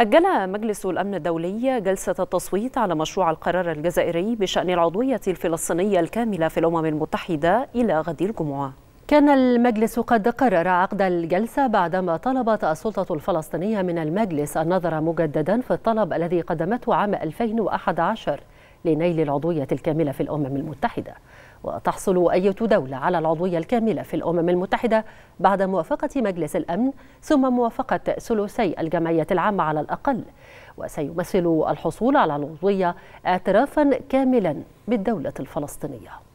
أجل مجلس الأمن الدولي جلسة التصويت على مشروع القرار الجزائري بشأن العضوية الفلسطينية الكاملة في الأمم المتحدة إلى غد الجمعة كان المجلس قد قرر عقد الجلسة بعدما طلبت السلطة الفلسطينية من المجلس النظر مجددا في الطلب الذي قدمته عام 2011 لنيل العضوية الكاملة في الأمم المتحدة وتحصل أي دولة على العضوية الكاملة في الأمم المتحدة بعد موافقة مجلس الأمن ثم موافقة ثلثي الجمعية العامة على الأقل وسيمثل الحصول على العضوية اعترافا كاملا بالدولة الفلسطينية